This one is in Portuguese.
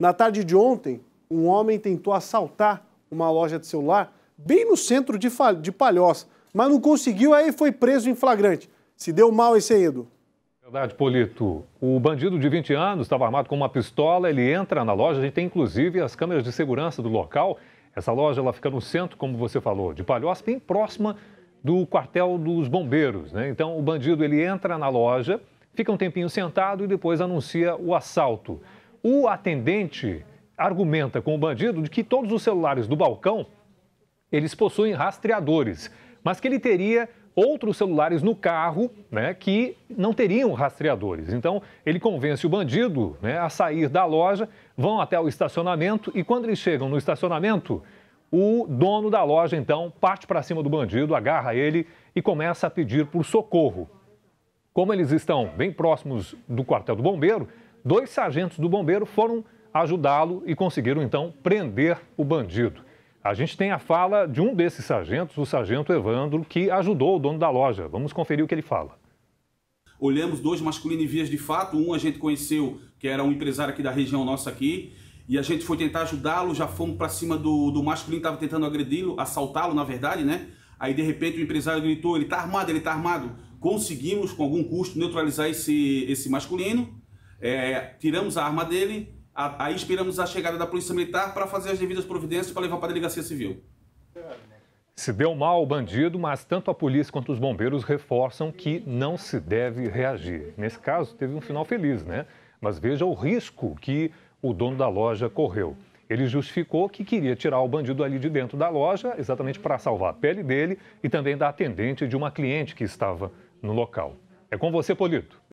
Na tarde de ontem, um homem tentou assaltar uma loja de celular bem no centro de, de Palhoça, mas não conseguiu, aí foi preso em flagrante. Se deu mal esse aí, Edu. Verdade, Polito. O bandido de 20 anos estava armado com uma pistola, ele entra na loja, a gente tem inclusive as câmeras de segurança do local. Essa loja ela fica no centro, como você falou, de Palhoça, bem próxima do quartel dos bombeiros. Né? Então o bandido ele entra na loja, fica um tempinho sentado e depois anuncia o assalto. O atendente argumenta com o bandido de que todos os celulares do balcão eles possuem rastreadores, mas que ele teria outros celulares no carro, né, que não teriam rastreadores. Então, ele convence o bandido, né, a sair da loja, vão até o estacionamento e quando eles chegam no estacionamento, o dono da loja então parte para cima do bandido, agarra ele e começa a pedir por socorro. Como eles estão bem próximos do quartel do bombeiro, dois sargentos do bombeiro foram ajudá-lo e conseguiram então prender o bandido. A gente tem a fala de um desses sargentos, o sargento Evandro, que ajudou o dono da loja. Vamos conferir o que ele fala. Olhamos dois masculinos em vias de fato. Um a gente conheceu, que era um empresário aqui da região nossa aqui, e a gente foi tentar ajudá-lo. Já fomos para cima do, do masculino que estava tentando agredi-lo, assaltá-lo, na verdade, né? Aí de repente o empresário gritou: ele está armado, ele está armado. Conseguimos, com algum custo, neutralizar esse, esse masculino é, tiramos a arma dele, a, aí esperamos a chegada da Polícia Militar para fazer as devidas providências para levar para a delegacia civil. Se deu mal o bandido, mas tanto a polícia quanto os bombeiros reforçam que não se deve reagir. Nesse caso, teve um final feliz, né? Mas veja o risco que o dono da loja correu. Ele justificou que queria tirar o bandido ali de dentro da loja, exatamente para salvar a pele dele e também da atendente de uma cliente que estava no local. É com você, Polito.